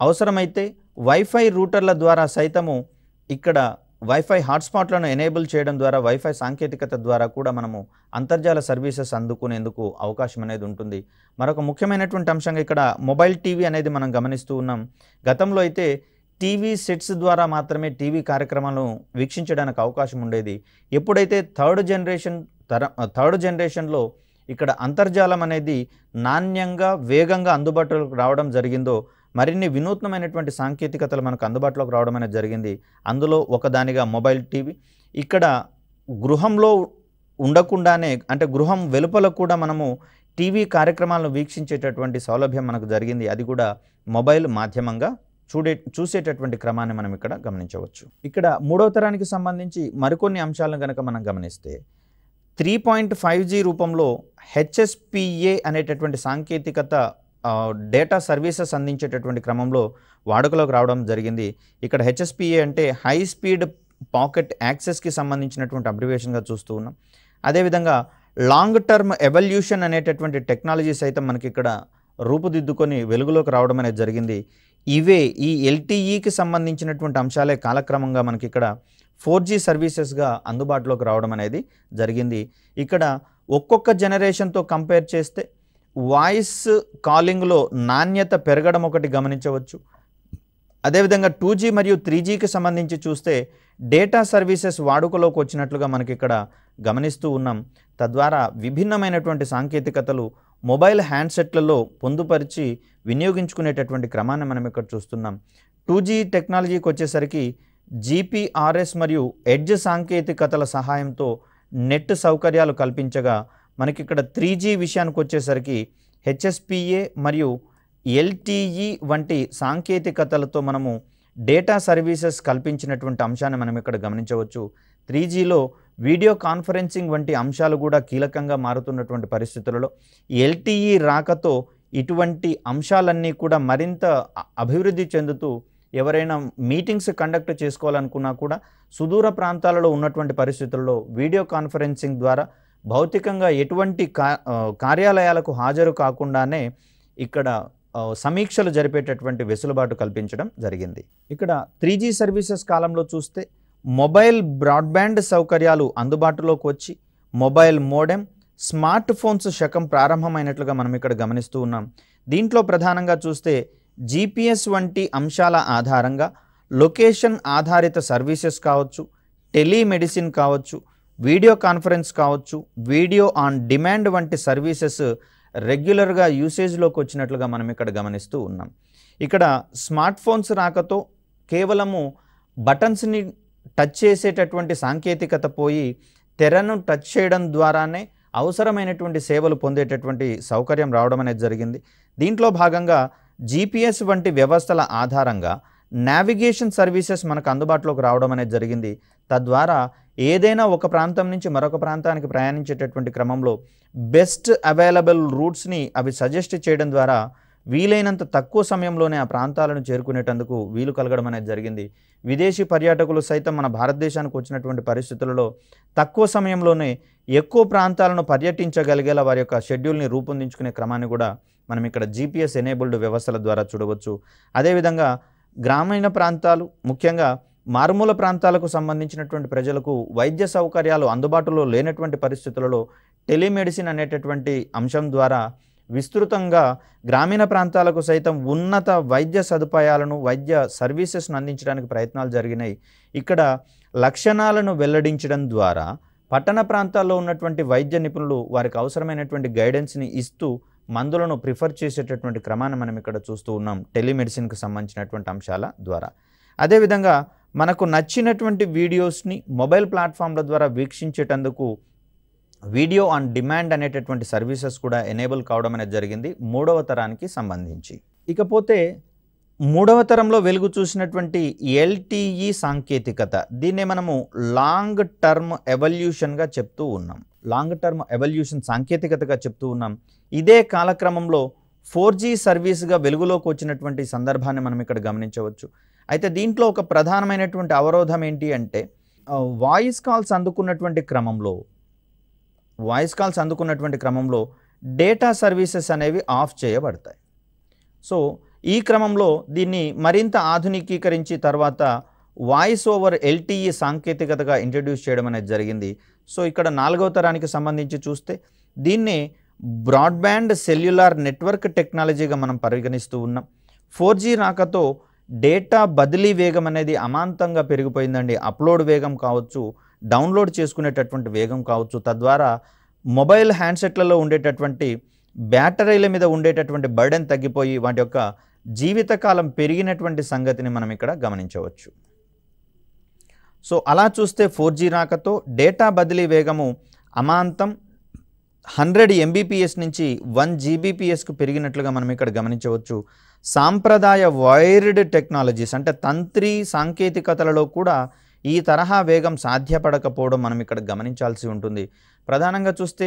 అవసరమైతే వైఫై రూటర్ల ద్వారా సైతము ఇక్కడ వైఫై హాట్స్పాట్లను ఎనేబుల్ చేయడం ద్వారా వైఫై సాంకేతికత ద్వారా కూడా మనము అంతర్జాల సర్వీసెస్ అందుకునేందుకు అవకాశం అనేది ఉంటుంది మరొక ముఖ్యమైనటువంటి అంశంగా ఇక్కడ మొబైల్ టీవీ అనేది మనం గమనిస్తూ ఉన్నాం గతంలో అయితే టీవీ సెట్స్ ద్వారా మాత్రమే టీవీ కార్యక్రమాలను వీక్షించడానికి అవకాశం ఉండేది ఎప్పుడైతే థర్డ్ జనరేషన్ తర థర్డ్ జనరేషన్లో ఇక్కడ అంతర్జాలం అనేది నాణ్యంగా వేగంగా అందుబాటులోకి రావడం జరిగిందో మరిన్ని వినూత్నమైనటువంటి సాంకేతికతలు మనకు అందుబాటులోకి రావడం అనేది జరిగింది అందులో ఒకదానిగా మొబైల్ టీవీ ఇక్కడ గృహంలో ఉండకుండానే అంటే గృహం వెలుపల కూడా మనము టీవీ కార్యక్రమాలను వీక్షించేటటువంటి సౌలభ్యం మనకు జరిగింది అది కూడా మొబైల్ మాధ్యమంగా చూడే చూసేటటువంటి క్రమాన్ని మనం ఇక్కడ గమనించవచ్చు ఇక్కడ మూడవ తరానికి సంబంధించి మరికొన్ని అంశాలను కనుక మనం గమనిస్తే త్రీ పాయింట్ ఫైవ్ జీ రూపంలో హెచ్ఎస్పిఏ అనేటటువంటి సాంకేతికత డేటా సర్వీసెస్ అందించేటటువంటి క్రమంలో వాడుకలోకి రావడం జరిగింది ఇక్కడ హెచ్ఎస్పిఏ అంటే హై స్పీడ్ పాకెట్ యాక్సెస్కి సంబంధించినటువంటి అబ్రివేషన్గా చూస్తూ ఉన్నాం అదేవిధంగా లాంగ్ టర్మ్ ఎవల్యూషన్ అనేటటువంటి టెక్నాలజీస్ అయితే మనకి ఇక్కడ రూపుదిద్దుకొని వెలుగులోకి రావడం అనేది జరిగింది ఇవే ఈ ఎల్టీఈకి సంబంధించినటువంటి అంశాలే కాలక్రమంగా మనకి ఇక్కడ ఫోర్ జీ సర్వీసెస్గా అందుబాటులోకి రావడం అనేది జరిగింది ఇక్కడ ఒక్కొక్క జనరేషన్తో కంపేర్ చేస్తే వాయిస్ కాలింగ్లో నాణ్యత పెరగడం ఒకటి గమనించవచ్చు అదేవిధంగా టూ జీ మరియు త్రీ జీకి సంబంధించి చూస్తే డేటా సర్వీసెస్ వాడుకలోకి వచ్చినట్లుగా మనకి ఇక్కడ గమనిస్తూ ఉన్నాం తద్వారా విభిన్నమైనటువంటి సాంకేతికతలు మొబైల్ హ్యాండ్సెట్లలో పొందుపరిచి వినియోగించుకునేటటువంటి క్రమాన్ని మనం ఇక్కడ చూస్తున్నాం టూ జీ టెక్నాలజీకి వచ్చేసరికి జీపీఆర్ఎస్ మరియు ఎడ్జ్ సాంకేతికతల సహాయంతో నెట్ సౌకర్యాలు కల్పించగా మనకి ఇక్కడ త్రీ జీ విషయానికి వచ్చేసరికి హెచ్ఎస్పిఏ మరియు ఎల్టీఈ వంటి సాంకేతికతలతో మనము డేటా సర్వీసెస్ కల్పించినటువంటి అంశాన్ని మనం ఇక్కడ గమనించవచ్చు త్రీ జీలో వీడియో కాన్ఫరెన్సింగ్ వంటి అంశాలు కూడా కీలకంగా మారుతున్నటువంటి పరిస్థితులలో ఎల్టీఈ రాకతో ఇటువంటి అంశాలన్నీ కూడా మరింత అభివృద్ధి చెందుతూ ఎవరైనా మీటింగ్స్ కండక్ట్ చేసుకోవాలనుకున్నా కూడా సుదూర ప్రాంతాలలో ఉన్నటువంటి పరిస్థితుల్లో వీడియో కాన్ఫరెన్సింగ్ ద్వారా భౌతికంగా ఎటువంటి కార్యాలయాలకు హాజరు కాకుండానే ఇక్కడ సమీక్షలు జరిపేటటువంటి వెసులుబాటు కల్పించడం జరిగింది ఇక్కడ త్రీ జీ సర్వీసెస్ కాలంలో చూస్తే మొబైల్ బ్రాడ్బ్యాండ్ సౌకర్యాలు అందుబాటులోకి వచ్చి మొబైల్ మోడెం స్మార్ట్ ఫోన్స్ శకం ప్రారంభమైనట్లుగా మనం ఇక్కడ గమనిస్తూ ఉన్నాం దీంట్లో ప్రధానంగా చూస్తే జీపీఎస్ వంటి అంశాల ఆధారంగా లొకేషన్ ఆధారిత సర్వీసెస్ కావచ్చు టెలిమెడిసిన్ కావచ్చు వీడియో కాన్ఫరెన్స్ కావచ్చు వీడియో ఆన్ డిమాండ్ వంటి సర్వీసెస్ రెగ్యులర్గా యూసేజ్లోకి వచ్చినట్లుగా మనం ఇక్కడ గమనిస్తూ ఉన్నాం ఇక్కడ స్మార్ట్ ఫోన్స్ రాకతో కేవలము బటన్స్ని టచ్ చేసేటటువంటి సాంకేతికత పోయి తెరను టచ్ చేయడం ద్వారానే అవసరమైనటువంటి సేవలు పొందేటటువంటి సౌకర్యం రావడం అనేది జరిగింది దీంట్లో భాగంగా జీపీఎస్ వంటి వ్యవస్థల ఆధారంగా నావిగేషన్ సర్వీసెస్ మనకు అందుబాటులోకి రావడం అనేది జరిగింది తద్వారా ఏదైనా ఒక ప్రాంతం నుంచి మరొక ప్రాంతానికి ప్రయాణించేటటువంటి క్రమంలో బెస్ట్ అవైలబుల్ రూట్స్ని అవి సజెస్ట్ చేయడం ద్వారా వీలైనంత తక్కువ సమయంలోనే ఆ ప్రాంతాలను చేరుకునేటందుకు వీలు కలగడం అనేది జరిగింది విదేశీ పర్యాటకులు సైతం మన భారతదేశానికి వచ్చినటువంటి పరిస్థితులలో తక్కువ సమయంలోనే ఎక్కువ ప్రాంతాలను పర్యటించగలిగేలా వారి యొక్క షెడ్యూల్ని రూపొందించుకునే క్రమాన్ని కూడా మనం ఇక్కడ జీపీఎస్ ఎనేబుల్డ్ వ్యవస్థల ద్వారా చూడవచ్చు అదేవిధంగా గ్రామీణ ప్రాంతాలు ముఖ్యంగా మారుమూల ప్రాంతాలకు సంబంధించినటువంటి ప్రజలకు వైద్య సౌకర్యాలు అందుబాటులో లేనటువంటి పరిస్థితులలో టెలిమెడిసిన్ అనేటటువంటి అంశం ద్వారా విస్తృతంగా గ్రామీణ ప్రాంతాలకు సైతం ఉన్నత వైద్య సదుపాయాలను వైద్య సర్వీసెస్ను అందించడానికి ప్రయత్నాలు జరిగినాయి ఇక్కడ లక్షణాలను వెల్లడించడం ద్వారా పట్టణ ప్రాంతాల్లో ఉన్నటువంటి వైద్య నిపుణులు వారికి అవసరమైనటువంటి గైడెన్స్ని ఇస్తూ మందులను ప్రిఫర్ చేసేటటువంటి క్రమాన్ని మనం ఇక్కడ చూస్తూ ఉన్నాం టెలిమెడిసిన్కి సంబంధించినటువంటి అంశాల ద్వారా అదేవిధంగా మనకు నచ్చినటువంటి వీడియోస్ని మొబైల్ ప్లాట్ఫామ్ల ద్వారా వీక్షించేటందుకు వీడియో ఆన్ డిమాండ్ అనేటటువంటి సర్వీసెస్ కూడా ఎనేబుల్ కావడం అనేది జరిగింది మూడవ తరానికి సంబంధించి ఇకపోతే మూడవ తరంలో వెలుగు చూసినటువంటి ఎల్టీఈ సాంకేతికత దీన్నే మనము లాంగ్ టర్మ్ ఎవల్యూషన్గా చెప్తూ ఉన్నాం లాంగ్ టర్మ్ ఎవల్యూషన్ సాంకేతికతగా చెప్తూ ఉన్నాం ఇదే కాలక్రమంలో ఫోర్ జీ సర్వీస్గా వెలుగులోకి వచ్చినటువంటి సందర్భాన్ని మనం ఇక్కడ గమనించవచ్చు అయితే దీంట్లో ఒక ప్రధానమైనటువంటి అవరోధం ఏంటి అంటే వాయిస్ కాల్స్ అందుకున్నటువంటి క్రమంలో వాయిస్ కాల్స్ అందుకున్నటువంటి క్రమంలో డేటా సర్వీసెస్ అనేవి ఆఫ్ చేయబడతాయి సో ఈ క్రమంలో దీన్ని మరింత ఆధునికీకరించి తర్వాత వాయిస్ ఓవర్ ఎల్టీఈ సాంకేతికతగా ఇంట్రడ్యూస్ చేయడం అనేది జరిగింది సో ఇక్కడ నాలుగవ తరానికి సంబంధించి చూస్తే దీన్నే బ్రాడ్బ్యాండ్ సెల్యులార్ నెట్వర్క్ టెక్నాలజీగా మనం పరిగణిస్తూ ఉన్నాం ఫోర్ జీ రాకతో డేటా బదిలీ వేగం అనేది అమాంతంగా పెరిగిపోయిందండి అప్లోడ్ వేగం కావచ్చు డౌన్లోడ్ చేసుకునేటటువంటి వేగం కావచ్చు తద్వారా మొబైల్ హ్యాండ్సెట్లలో ఉండేటటువంటి బ్యాటరీల మీద ఉండేటటువంటి బర్డెన్ తగ్గిపోయి వాటి యొక్క జీవితకాలం పెరిగినటువంటి సంగతిని మనం ఇక్కడ గమనించవచ్చు సో అలా చూస్తే ఫోర్ జీ రాకతో డేటా బదిలీ వేగము అమాంతం హండ్రెడ్ ఎంబీపీఎస్ నుంచి వన్ జీబీపీఎస్కు పెరిగినట్లుగా మనం ఇక్కడ గమనించవచ్చు సాంప్రదాయ వైర్డ్ టెక్నాలజీస్ అంటే తంత్రి సాంకేతికతలలో కూడా ఈ తరహా వేగం సాధ్యపడకపోవడం మనం ఇక్కడ గమనించాల్సి ఉంటుంది ప్రధానంగా చూస్తే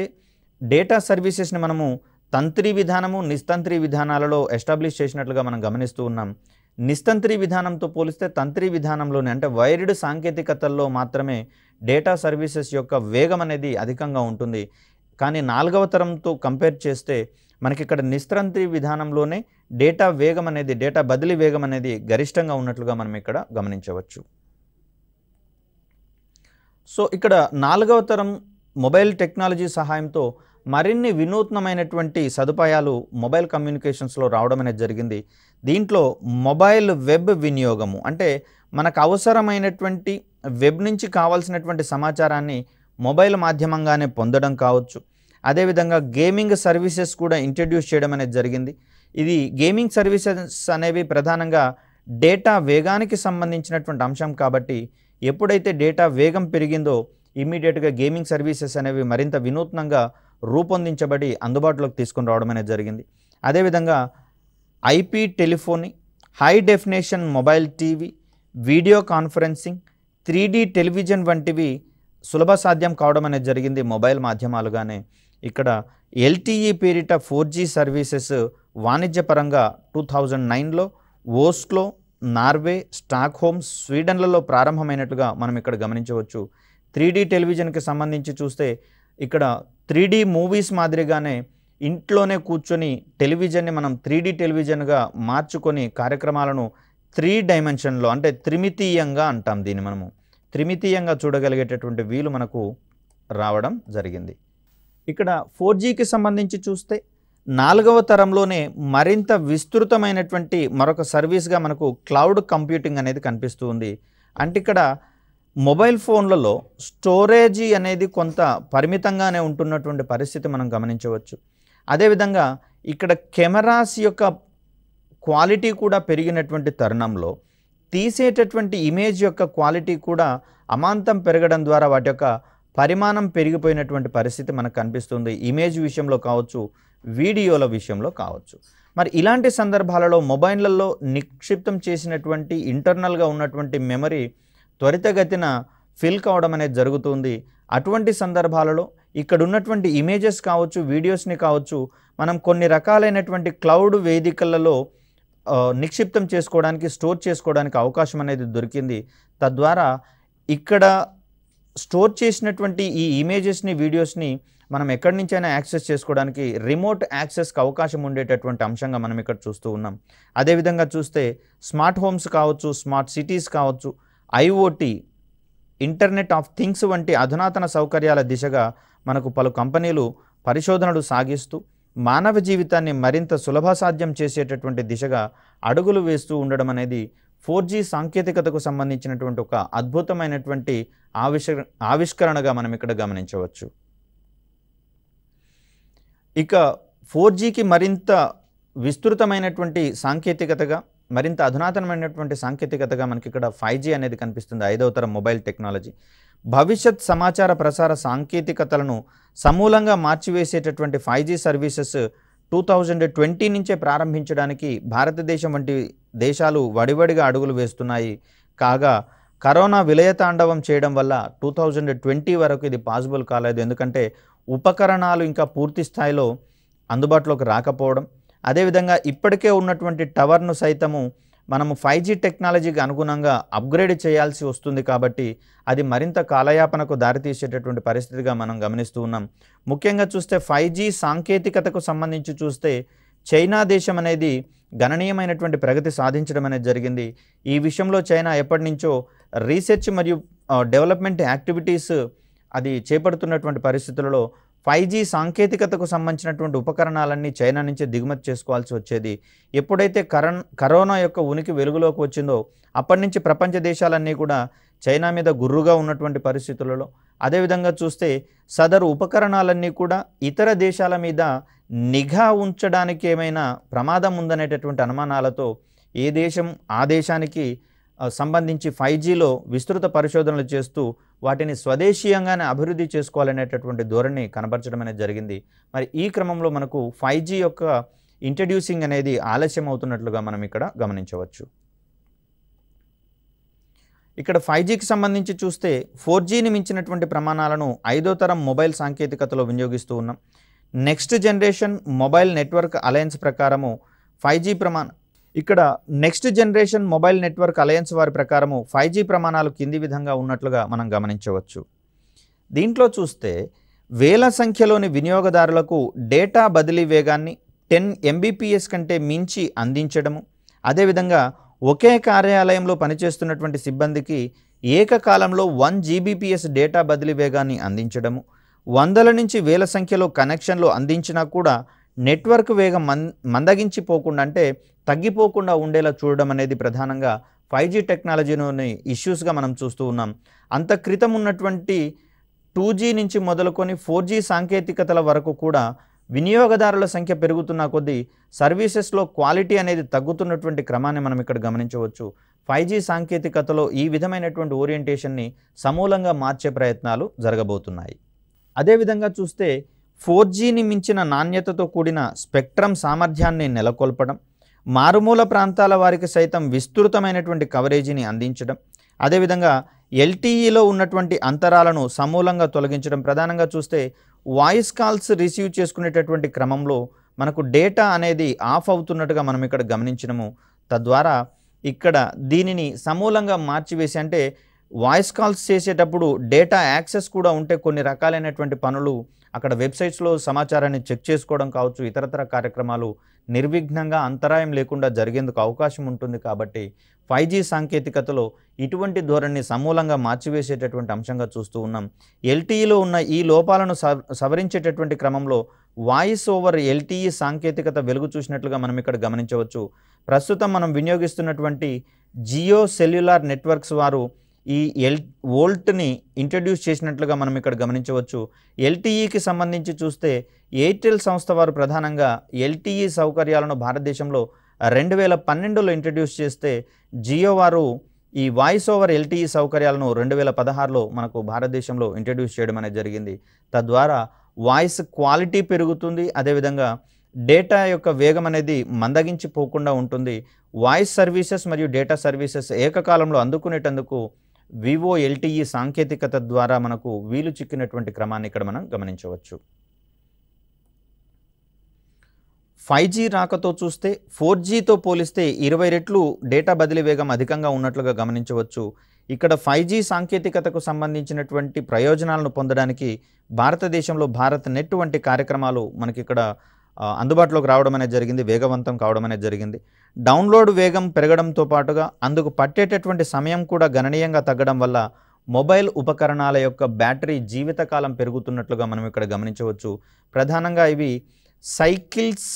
డేటా సర్వీసెస్ని మనము తంత్రి విధానము నిస్తంత్రి విధానాలలో ఎస్టాబ్లిష్ చేసినట్లుగా మనం గమనిస్తూ ఉన్నాం నిస్తంత్రి విధానంతో పోలిస్తే తంత్రి విధానంలోనే అంటే వైర్డ్ సాంకేతికతల్లో మాత్రమే డేటా సర్వీసెస్ యొక్క వేగం అనేది అధికంగా ఉంటుంది కానీ నాలుగవ తరంతో కంపేర్ చేస్తే మనకి ఇక్కడ నిస్త్రంతి విధానంలోనే డేటా వేగం అనేది డేటా బదిలీ వేగం అనేది గరిష్టంగా ఉన్నట్లుగా మనం ఇక్కడ గమనించవచ్చు సో ఇక్కడ నాలుగవ తరం మొబైల్ టెక్నాలజీ సహాయంతో మరిన్ని వినూత్నమైనటువంటి సదుపాయాలు మొబైల్ కమ్యూనికేషన్స్లో రావడం అనేది జరిగింది దీంట్లో మొబైల్ వెబ్ వినియోగము అంటే మనకు అవసరమైనటువంటి వెబ్ నుంచి కావాల్సినటువంటి సమాచారాన్ని మొబైల్ మాధ్యమంగానే పొందడం కావచ్చు అదేవిధంగా గేమింగ్ సర్వీసెస్ కూడా ఇంట్రడ్యూస్ చేయడం అనేది జరిగింది ఇది గేమింగ్ సర్వీసెస్ అనేవి ప్రధానంగా డేటా వేగానికి సంబంధించినటువంటి అంశం కాబట్టి ఎప్పుడైతే డేటా వేగం పెరిగిందో ఇమీడియట్గా గేమింగ్ సర్వీసెస్ అనేవి మరింత వినూత్నంగా రూపొందించబడి అందుబాటులోకి తీసుకుని రావడం అనేది జరిగింది అదేవిధంగా IP telephony high definition mobile TV video conferencing three television వంటివి సులభ సాధ్యం కావడం అనేది జరిగింది మొబైల్ మాధ్యమాలుగానే ఇక్కడ ఎల్టీఈ పేరిట ఫోర్ జీ సర్వీసెస్ వాణిజ్యపరంగా టూ థౌజండ్ నైన్లో ఓస్ట్లో నార్వే స్టాక్హోమ్ స్వీడన్లలో ప్రారంభమైనట్టుగా మనం ఇక్కడ గమనించవచ్చు త్రీ డీ టెలివిజన్కి సంబంధించి చూస్తే ఇక్కడ త్రీ డీ మూవీస్ మాదిరిగానే ఇంట్లోనే కూర్చొని టెలివిజన్ని మనం త్రీ డీ టెలివిజన్గా మార్చుకొని కార్యక్రమాలను త్రీ డైమెన్షన్లో అంటే త్రిమితీయంగా అంటాం దీన్ని మనము త్రిమితీయంగా చూడగలిగేటటువంటి వీలు మనకు రావడం జరిగింది ఇక్కడ ఫోర్ జీకి సంబంధించి చూస్తే నాలుగవ తరంలోనే మరింత విస్తృతమైనటువంటి మరొక సర్వీస్గా మనకు క్లౌడ్ కంప్యూటింగ్ అనేది కనిపిస్తూ ఉంది అంటే ఇక్కడ మొబైల్ ఫోన్లలో స్టోరేజీ అనేది కొంత పరిమితంగానే ఉంటున్నటువంటి పరిస్థితి మనం గమనించవచ్చు అదేవిధంగా ఇక్కడ కెమెరాస్ యొక్క క్వాలిటీ కూడా పెరిగినటువంటి తరుణంలో తీసేటటువంటి ఇమేజ్ యొక్క క్వాలిటీ కూడా అమాంతం పెరగడం ద్వారా వాటి యొక్క పరిమాణం పెరిగిపోయినటువంటి పరిస్థితి మనకు కనిపిస్తుంది ఇమేజ్ విషయంలో కావచ్చు వీడియోల విషయంలో కావచ్చు మరి ఇలాంటి సందర్భాలలో మొబైళ్లలో నిక్షిప్తం చేసినటువంటి ఇంటర్నల్గా ఉన్నటువంటి మెమరీ త్వరితగతిన ఫిల్ కావడం అనేది జరుగుతుంది అటువంటి సందర్భాలలో ఇక్కడ ఉన్నటువంటి ఇమేజెస్ కావచ్చు వీడియోస్ని కావచ్చు మనం కొన్ని రకాలైనటువంటి క్లౌడ్ వేదికలలో నిక్షిప్తం చేసుకోవడానికి స్టోర్ చేసుకోవడానికి అవకాశం అనేది దొరికింది తద్వారా ఇక్కడ స్టోర్ చేసినటువంటి ఈ ఇమేజెస్ని వీడియోస్ని మనం ఎక్కడి నుంచైనా యాక్సెస్ చేసుకోవడానికి రిమోట్ యాక్సెస్కి అవకాశం ఉండేటటువంటి అంశంగా మనం ఇక్కడ చూస్తూ ఉన్నాం అదేవిధంగా చూస్తే స్మార్ట్ హోమ్స్ కావచ్చు స్మార్ట్ సిటీస్ కావచ్చు ఐఓటీ ఇంటర్నెట్ ఆఫ్ థింగ్స్ వంటి అధునాతన సౌకర్యాల దిశగా మనకు పలు కంపెనీలు పరిశోధనలు సాగిస్తూ మానవ జీవితాన్ని మరింత సులభ సాధ్యం చేసేటటువంటి దిశగా అడుగులు వేస్తూ ఉండడం అనేది ఫోర్ జీ సాంకేతికతకు సంబంధించినటువంటి ఒక అద్భుతమైనటువంటి ఆవిష్ ఆవిష్కరణగా మనం ఇక్కడ గమనించవచ్చు ఇక ఫోర్ జీకి మరింత విస్తృతమైనటువంటి సాంకేతికతగా మరింత అధునాతనమైనటువంటి సాంకేతికతగా మనకి ఇక్కడ ఫైవ్ జీ అనేది కనిపిస్తుంది ఐదవ తరం మొబైల్ టెక్నాలజీ భవిష్యత్ సమాచార ప్రసార సాంకేతికతలను సమూలంగా మార్చివేసేటటువంటి five G services two thousand twenty నుంచే ప్రారంభించడానికి భారతదేశం వంటి దేశాలు వడివడిగా అడుగులు వేస్తున్నాయి కాగా కరోనా విలయతాండవం చేయడం వల్ల టూ థౌజండ్ ట్వంటీ వరకు ఇది పాసిబుల్ కాలేదు ఎందుకంటే ఉపకరణాలు ఇంకా పూర్తి స్థాయిలో అందుబాటులోకి రాకపోవడం అదేవిధంగా ఇప్పటికే ఉన్నటువంటి టవర్ను సైతము మనము ఫైవ్ జీ టెక్నాలజీకి అనుగుణంగా అప్గ్రేడ్ చేయాల్సి వస్తుంది కాబట్టి అది మరింత కాలయాపనకు దారితీసేటటువంటి పరిస్థితిగా మనం గమనిస్తూ ఉన్నాం ముఖ్యంగా చూస్తే ఫైవ్ జీ సాంకేతికతకు సంబంధించి చూస్తే చైనా దేశం అనేది గణనీయమైనటువంటి ప్రగతి సాధించడం అనేది జరిగింది ఈ విషయంలో చైనా ఎప్పటి నుంచో రీసెర్చ్ మరియు డెవలప్మెంట్ యాక్టివిటీస్ అది చేపడుతున్నటువంటి పరిస్థితులలో ఫైవ్ జీ సాంకేతికతకు సంబంధించినటువంటి ఉపకరణాలన్నీ చైనా నుంచి దిగుమతి చేసుకోవాల్సి వచ్చేది ఎప్పుడైతే కరణ్ కరోనా యొక్క ఉనికి వెలుగులోకి వచ్చిందో అప్పటి నుంచి ప్రపంచ దేశాలన్నీ కూడా చైనా మీద గుర్రుగా ఉన్నటువంటి పరిస్థితులలో అదేవిధంగా చూస్తే సదరు ఉపకరణాలన్నీ కూడా ఇతర దేశాల మీద నిఘా ఉంచడానికి ఏమైనా ప్రమాదం ఉందనేటటువంటి అనుమానాలతో ఏ దేశం ఆ దేశానికి సంబంధించి ఫైవ్ జీలో విస్తృత పరిశోధనలు చేస్తూ వాటిని స్వదేశీయంగానే అభివృద్ధి చేసుకోవాలనేటటువంటి ధోరణి కనబరచడం అనేది జరిగింది మరి ఈ క్రమంలో మనకు ఫైవ్ జీ యొక్క ఇంట్రడ్యూసింగ్ అనేది ఆలస్యం అవుతున్నట్లుగా మనం ఇక్కడ గమనించవచ్చు ఇక్కడ ఫైవ్ జీకి సంబంధించి చూస్తే ఫోర్ జీని మించినటువంటి ప్రమాణాలను ఐదో తరం మొబైల్ సాంకేతికతలో వినియోగిస్తూ ఉన్నాం next generation mobile network alliance ప్రకారము ఫైవ్ జీ ప్రమాణ ఇక్కడ next generation mobile network alliance వారి ప్రకారము ఫైవ్ జీ ప్రమాణాలు కింది విధంగా ఉన్నట్లుగా మనం గమనించవచ్చు దీంట్లో చూస్తే వేల సంఖ్యలోని వినియోగదారులకు డేటా బదిలీ వేగాన్ని టెన్ ఎంబీపీఎస్ కంటే మించి అందించడము అదేవిధంగా ఒకే కార్యాలయంలో పనిచేస్తున్నటువంటి సిబ్బందికి ఏకకాలంలో వన్ జీబీపీఎస్ డేటా బదిలీ వేగాన్ని అందించడము వందల నుంచి వేల సంఖ్యలో కనెక్షన్లు అందించినా కూడా నెట్వర్క్ వేగం మన్ మందగించిపోకుండా అంటే తగ్గిపోకుండా ఉండేలా చూడడం అనేది ప్రధానంగా ఫైవ్ జీ టెక్నాలజీలోని ఇష్యూస్గా మనం చూస్తూ ఉన్నాం అంత క్రితం ఉన్నటువంటి టూ జీ నుంచి మొదలుకొని ఫోర్ జీ సాంకేతికతల వరకు కూడా వినియోగదారుల సంఖ్య పెరుగుతున్న కొద్దీ సర్వీసెస్లో క్వాలిటీ అనేది తగ్గుతున్నటువంటి క్రమాన్ని మనం ఇక్కడ గమనించవచ్చు ఫైవ్ జీ సాంకేతికతలో ఈ విధమైనటువంటి ఓరియంటేషన్ని సమూలంగా మార్చే ప్రయత్నాలు జరగబోతున్నాయి అదేవిధంగా చూస్తే ఫోర్ జీని మించిన నాణ్యతతో కూడిన స్పెక్ట్రమ్ సామర్థ్యాన్ని నెలకొల్పడం మారుమూల ప్రాంతాల వారికి సైతం విస్తృతమైనటువంటి కవరేజీని అందించడం అదేవిధంగా ఎల్టీఈలో ఉన్నటువంటి అంతరాలను సమూలంగా తొలగించడం ప్రధానంగా చూస్తే వాయిస్ కాల్స్ రిసీవ్ చేసుకునేటటువంటి క్రమంలో మనకు డేటా అనేది ఆఫ్ అవుతున్నట్టుగా మనం ఇక్కడ గమనించినము తద్వారా ఇక్కడ దీనిని సమూలంగా మార్చివేసి అంటే వాయిస్ కాల్స్ చేసేటప్పుడు డేటా యాక్సెస్ కూడా ఉంటే కొన్ని రకాలైనటువంటి పనులు అక్కడ వెబ్సైట్స్లో సమాచారాన్ని చెక్ చేసుకోవడం కావచ్చు ఇతరతర కార్యక్రమాలు నిర్విఘ్నంగా అంతరాయం లేకుండా జరిగేందుకు అవకాశం ఉంటుంది కాబట్టి ఫైవ్ జీ సాంకేతికతలో ఇటువంటి ధోరణిని సమూలంగా మార్చివేసేటటువంటి అంశంగా చూస్తూ ఉన్నాం ఎల్టీఈలో ఉన్న ఈ లోపాలను సవరించేటటువంటి క్రమంలో వాయిస్ ఓవర్ ఎల్టీఈ సాంకేతికత వెలుగు చూసినట్లుగా మనం ఇక్కడ గమనించవచ్చు ప్రస్తుతం మనం వినియోగిస్తున్నటువంటి జియో సెల్యులార్ నెట్వర్క్స్ వారు ఈ ఎల్ వోల్ట్ని ఇంట్రడ్యూస్ చేసినట్లుగా మనం ఇక్కడ గమనించవచ్చు ఎల్టీఈకి సంబంధించి చూస్తే ఎయిర్టెల్ సంస్థ వారు ప్రధానంగా ఎల్టీఈ సౌకర్యాలను భారతదేశంలో రెండు వేల పన్నెండులో ఇంట్రడ్యూస్ చేస్తే జియో వారు ఈ వాయిస్ ఓవర్ ఎల్టీఈ సౌకర్యాలను రెండు వేల పదహారులో మనకు భారతదేశంలో ఇంట్రడ్యూస్ చేయడం అనేది జరిగింది తద్వారా వాయిస్ క్వాలిటీ పెరుగుతుంది అదేవిధంగా డేటా యొక్క వేగం అనేది మందగించిపోకుండా ఉంటుంది వాయిస్ సర్వీసెస్ మరియు డేటా సర్వీసెస్ ఏకకాలంలో అందుకునేటందుకు వివో ఎల్టీఈ సాంకేతికత ద్వారా మనకు వీలు చిక్కినటువంటి క్రమాన్ని ఇక్కడ మనం గమనించవచ్చు ఫైవ్ జీ రాకతో చూస్తే ఫోర్ జీతో పోలిస్తే ఇరవై రెట్లు డేటా బదిలీ వేగం అధికంగా ఉన్నట్లుగా గమనించవచ్చు ఇక్కడ ఫైవ్ జీ సాంకేతికతకు సంబంధించినటువంటి ప్రయోజనాలను పొందడానికి భారతదేశంలో భారత్ నెట్ వంటి కార్యక్రమాలు మనకి ఇక్కడ అందుబాటులోకి రావడం అనేది జరిగింది వేగవంతం కావడం అనేది జరిగింది డౌన్లోడ్ వేగం పెరగడంతో పాటుగా అందుకు పట్టేటటువంటి సమయం కూడా గణనీయంగా తగ్గడం వల్ల మొబైల్ ఉపకరణాల యొక్క బ్యాటరీ జీవితకాలం పెరుగుతున్నట్లుగా మనం ఇక్కడ గమనించవచ్చు ప్రధానంగా ఇవి సైకిల్స్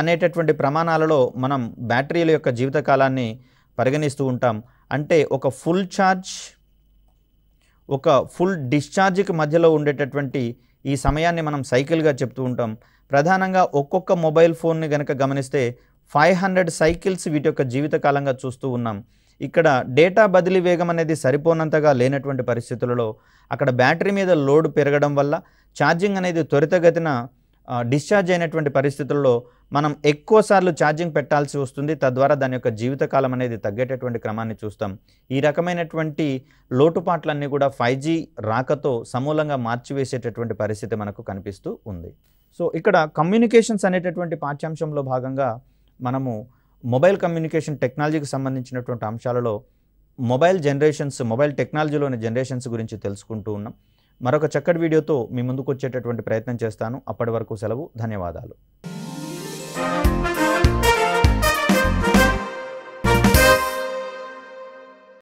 అనేటటువంటి ప్రమాణాలలో మనం బ్యాటరీల యొక్క జీవితకాలాన్ని పరిగణిస్తూ ఉంటాం అంటే ఒక ఫుల్ ఛార్జ్ ఒక ఫుల్ డిశ్చార్జ్కి మధ్యలో ఉండేటటువంటి ఈ సమయాన్ని మనం సైకిల్గా చెప్తూ ఉంటాం ప్రధానంగా ఒక్కొక్క మొబైల్ ఫోన్ని కనుక గమనిస్తే ఫైవ్ హండ్రెడ్ సైకిల్స్ వీటి యొక్క జీవితకాలంగా చూస్తూ ఉన్నాం ఇక్కడ డేటా బదిలీ వేగం అనేది సరిపోనంతగా లేనటువంటి పరిస్థితులలో అక్కడ బ్యాటరీ మీద లోడ్ పెరగడం వల్ల ఛార్జింగ్ అనేది త్వరితగతిన డిశ్చార్జ్ అయినటువంటి పరిస్థితుల్లో మనం ఎక్కువసార్లు ఛార్జింగ్ పెట్టాల్సి వస్తుంది తద్వారా దాని యొక్క జీవితకాలం అనేది తగ్గేటటువంటి క్రమాన్ని చూస్తాం ఈ రకమైనటువంటి లోటుపాట్లన్నీ కూడా ఫైవ్ జీ రాకతో సమూలంగా మార్చివేసేటటువంటి పరిస్థితి మనకు కనిపిస్తూ ఉంది సో ఇక్కడ కమ్యూనికేషన్స్ అనేటటువంటి పాఠ్యాంశంలో భాగంగా మనము మొబైల్ కమ్యూనికేషన్ టెక్నాలజీకి సంబంధించినటువంటి అంశాలలో మొబైల్ జనరేషన్స్ మొబైల్ టెక్నాలజీలోని జనరేషన్స్ గురించి తెలుసుకుంటూ ఉన్నాం మరొక చక్కటి వీడియోతో మీ ముందుకు వచ్చేటటువంటి ప్రయత్నం చేస్తాను అప్పటి వరకు సెలవు ధన్యవాదాలు